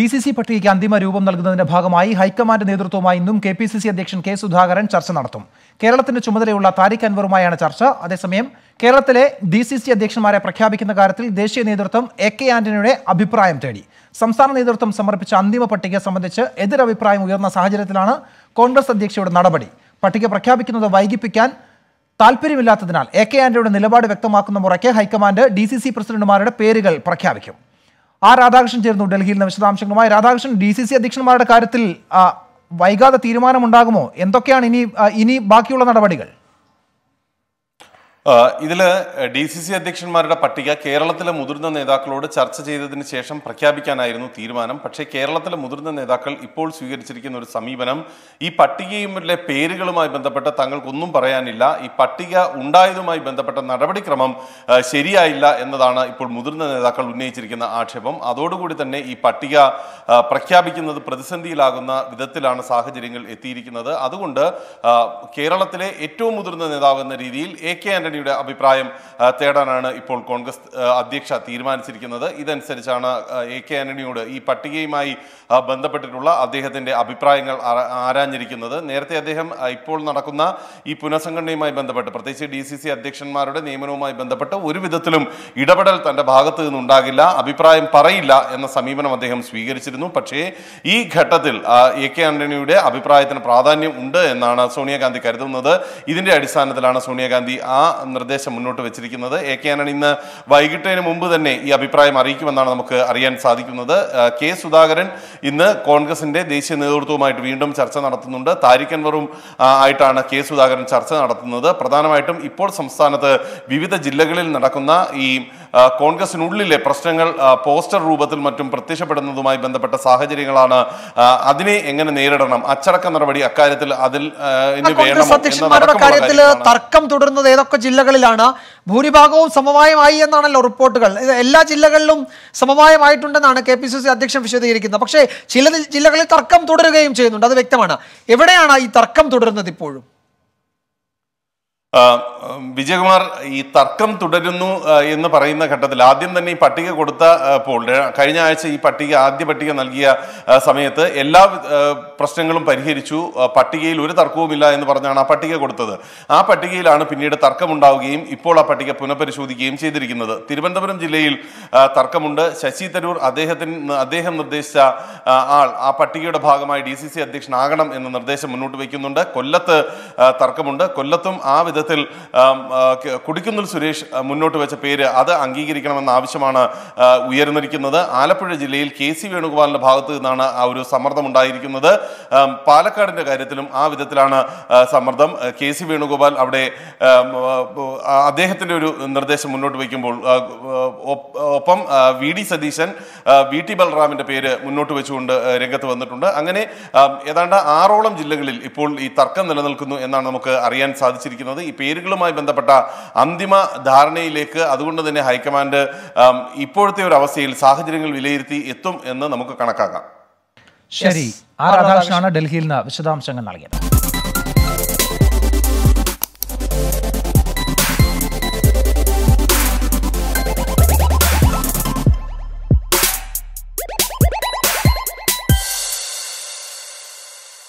D C C പട്ടികയ്ക്ക് അന്തിമ രൂപം നൽകുന്നതിന്റെ ഭാഗമായി ഹൈക്കമാൻഡ് നേതൃത്വവുമായി ഇന്നും കെ പി സി സി അധ്യക്ഷൻ കെ സുധാകരൻ ചർച്ച നടത്തും കേരളത്തിന്റെ ചുമതലയുള്ള താരിഖ് അൻവറുമായാണ് ചർച്ച അതേസമയം കേരളത്തിലെ ഡി സി സി അധ്യക്ഷന്മാരെ പ്രഖ്യാപിക്കുന്ന കാര്യത്തിൽ ദേശീയ നേതൃത്വം എ കെ ആന്റണിയുടെ അഭിപ്രായം തേടി സംസ്ഥാന നേതൃത്വം സമർപ്പിച്ച അന്തിമ പട്ടിക സംബന്ധിച്ച് എതിരഭിപ്രായം ഉയർന്ന സാഹചര്യത്തിലാണ് കോൺഗ്രസ് അധ്യക്ഷയുടെ നടപടി പട്ടിക പ്രഖ്യാപിക്കുന്നത് വൈകിപ്പിക്കാൻ താല്പര്യമില്ലാത്തതിനാൽ എ കെ ആന്റണിയുടെ നിലപാട് വ്യക്തമാക്കുന്ന മുറയ്ക്ക് ഹൈക്കമാൻഡ് ഡി സി സി പ്രസിഡന്റുമാരുടെ പേരുകൾ പ്രഖ്യാപിക്കും ആ രാധാകൃഷ്ണൻ ചേർന്നു ഡൽഹിയിൽ നിന്ന് വിശദാംശങ്ങളുമായി രാധാകൃഷ്ണൻ ഡി സി സി അധ്യക്ഷന്മാരുടെ കാര്യത്തിൽ വൈകാതെ തീരുമാനമുണ്ടാകുമോ എന്തൊക്കെയാണ് ഇനി ഇനി ബാക്കിയുള്ള നടപടികൾ ഇതിൽ ഡി സി സി അധ്യക്ഷന്മാരുടെ പട്ടിക കേരളത്തിലെ മുതിർന്ന നേതാക്കളോട് ചർച്ച ചെയ്തതിന് ശേഷം പ്രഖ്യാപിക്കാനായിരുന്നു തീരുമാനം പക്ഷേ കേരളത്തിലെ മുതിർന്ന നേതാക്കൾ ഇപ്പോൾ സ്വീകരിച്ചിരിക്കുന്ന ഒരു സമീപനം ഈ പട്ടികയുമുള്ള പേരുകളുമായി ബന്ധപ്പെട്ട തങ്ങൾക്കൊന്നും പറയാനില്ല ഈ പട്ടിക ഉണ്ടായതുമായി ബന്ധപ്പെട്ട നടപടിക്രമം ശരിയായില്ല എന്നതാണ് ഇപ്പോൾ മുതിർന്ന നേതാക്കൾ ഉന്നയിച്ചിരിക്കുന്ന ആക്ഷേപം അതോടുകൂടി തന്നെ ഈ പട്ടിക പ്രഖ്യാപിക്കുന്നത് പ്രതിസന്ധിയിലാകുന്ന വിധത്തിലാണ് സാഹചര്യങ്ങൾ എത്തിയിരിക്കുന്നത് അതുകൊണ്ട് കേരളത്തിലെ ഏറ്റവും മുതിർന്ന നേതാവ് എന്ന രീതിയിൽ എ കെ ആന്റണി ആന്റണിയുടെ അഭിപ്രായം തേടാനാണ് ഇപ്പോൾ കോൺഗ്രസ് അധ്യക്ഷ തീരുമാനിച്ചിരിക്കുന്നത് ഇതനുസരിച്ചാണ് എ കെ ആന്റണിയോട് ഈ പട്ടികയുമായി ബന്ധപ്പെട്ടിട്ടുള്ള അദ്ദേഹത്തിന്റെ അഭിപ്രായങ്ങൾ ആരാഞ്ഞിരിക്കുന്നത് നേരത്തെ അദ്ദേഹം ഇപ്പോൾ നടക്കുന്ന ഈ പുനഃസംഘടനയുമായി ബന്ധപ്പെട്ട് പ്രത്യേകിച്ച് ഡി സി സി അധ്യക്ഷന്മാരുടെ നിയമനവുമായി ബന്ധപ്പെട്ട് ഒരു വിധത്തിലും ഇടപെടൽ തന്റെ ഭാഗത്തു നിന്നുണ്ടാകില്ല അഭിപ്രായം പറയില്ല എന്ന സമീപനം അദ്ദേഹം സ്വീകരിച്ചിരുന്നു പക്ഷേ ഈ ഘട്ടത്തിൽ എ കെ ആന്റണിയുടെ അഭിപ്രായത്തിന് പ്രാധാന്യം ഉണ്ട് എന്നാണ് സോണിയാഗാന്ധി കരുതുന്നത് ഇതിന്റെ അടിസ്ഥാനത്തിലാണ് സോണിയാഗാന്ധി ആ നിർദ്ദേശം മുന്നോട്ട് വെച്ചിരിക്കുന്നത് എ കെ ആന്റണി ഇന്ന് വൈകിട്ടതിന് മുമ്പ് തന്നെ ഈ അഭിപ്രായം അറിയിക്കുമെന്നാണ് നമുക്ക് അറിയാൻ സാധിക്കുന്നത് കെ സുധാകരൻ ഇന്ന് കോൺഗ്രസിന്റെ ദേശീയ നേതൃത്വവുമായിട്ട് വീണ്ടും ചർച്ച നടത്തുന്നുണ്ട് താരിഖ് അൻവറും ആയിട്ടാണ് കെ സുധാകരൻ ചർച്ച നടത്തുന്നത് പ്രധാനമായിട്ടും ഇപ്പോൾ സംസ്ഥാനത്ത് വിവിധ ജില്ലകളിൽ നടക്കുന്ന ഈ കോൺഗ്രസിനുള്ളിലെ പ്രശ്നങ്ങൾ പോസ്റ്റർ രൂപത്തിൽ മറ്റും പ്രത്യക്ഷപ്പെടുന്നതുമായി ബന്ധപ്പെട്ട സാഹചര്യങ്ങളാണ് അതിനെ എങ്ങനെ നേരിടണം അച്ചടക്ക നടപടി അക്കാര്യത്തിൽ അതിൽ വേണം തർക്കം തുടരുന്നത് ഏതൊക്കെ ജില്ലകളിലാണ് ഭൂരിഭാഗവും സമവായമായി എന്നാണല്ലോ റിപ്പോർട്ടുകൾ എല്ലാ ജില്ലകളിലും സമവായമായിട്ടുണ്ടെന്നാണ് കെ പി സി സി അധ്യക്ഷൻ വിശദീകരിക്കുന്നത് പക്ഷേ ചില ജില്ലകളിൽ തർക്കം തുടരുകയും ചെയ്യുന്നുണ്ട് അത് വ്യക്തമാണ് എവിടെയാണ് ഈ തർക്കം തുടരുന്നത് ഇപ്പോഴും വിജയകുമാർ ഈ തർക്കം തുടരുന്നു എന്ന് പറയുന്ന ഘട്ടത്തിൽ ആദ്യം തന്നെ ഈ പട്ടിക കൊടുത്ത പോൾ കഴിഞ്ഞ ആഴ്ച ഈ പട്ടിക ആദ്യ പട്ടിക നൽകിയ സമയത്ത് എല്ലാ പ്രശ്നങ്ങളും പരിഹരിച്ചു പട്ടികയിൽ ഒരു തർക്കവുമില്ല എന്ന് പറഞ്ഞാണ് ആ പട്ടിക കൊടുത്തത് ആ പട്ടികയിലാണ് പിന്നീട് തർക്കമുണ്ടാവുകയും ഇപ്പോൾ ആ പട്ടിക പുനഃപരിശോധിക്കുകയും ചെയ്തിരിക്കുന്നത് തിരുവനന്തപുരം ജില്ലയിൽ തർക്കമുണ്ട് ശശി തരൂർ അദ്ദേഹത്തിന് അദ്ദേഹം നിർദ്ദേശിച്ച ആൾ ആ പട്ടികയുടെ ഭാഗമായി ഡി സി സി അധ്യക്ഷനാകണം എന്ന നിർദ്ദേശം മുന്നോട്ട് വയ്ക്കുന്നുണ്ട് കൊല്ലത്ത് തർക്കമുണ്ട് കൊല്ലത്തും ആ വിധ വിധത്തിൽ കുടിക്കുന്നിൽ സുരേഷ് മുന്നോട്ട് വെച്ച പേര് അത് അംഗീകരിക്കണമെന്ന ആവശ്യമാണ് ഉയർന്നിരിക്കുന്നത് ആലപ്പുഴ ജില്ലയിൽ കെ സി വേണുഗോപാലിന്റെ ഭാഗത്ത് നിന്നാണ് ആ ഒരു സമ്മർദ്ദം ഉണ്ടായിരിക്കുന്നത് പാലക്കാടിന്റെ കാര്യത്തിലും ആ വിധത്തിലാണ് സമ്മർദ്ദം കെ സി വേണുഗോപാൽ അവിടെ അദ്ദേഹത്തിന്റെ ഒരു നിർദ്ദേശം മുന്നോട്ട് വയ്ക്കുമ്പോൾ ഒപ്പം V D Satheesan V T ബൽറാമിന്റെ പേര് മുന്നോട്ട് വെച്ചുകൊണ്ട് രംഗത്ത് വന്നിട്ടുണ്ട് അങ്ങനെ ഏതാണ്ട് ആറോളം ജില്ലകളിൽ ഇപ്പോൾ ഈ തർക്കം നിലനിൽക്കുന്നു എന്നാണ് നമുക്ക് അറിയാൻ സാധിച്ചിരിക്കുന്നത് ഈ പേരുകളുമായി ബന്ധപ്പെട്ട അന്തിമ ധാരണയിലേക്ക് അതുകൊണ്ട് തന്നെ ഹൈക്കമാൻഡ് ഇപ്പോഴത്തെ ഒരു അവസ്ഥയിൽ സാഹചര്യങ്ങൾ വിലയിരുത്തി എത്തും എന്ന് നമുക്ക് കണക്കാക്കാം ശരി ആ ഡൽഹിയിൽ നിന്ന് വിശദാംശങ്ങൾ നൽകിയത്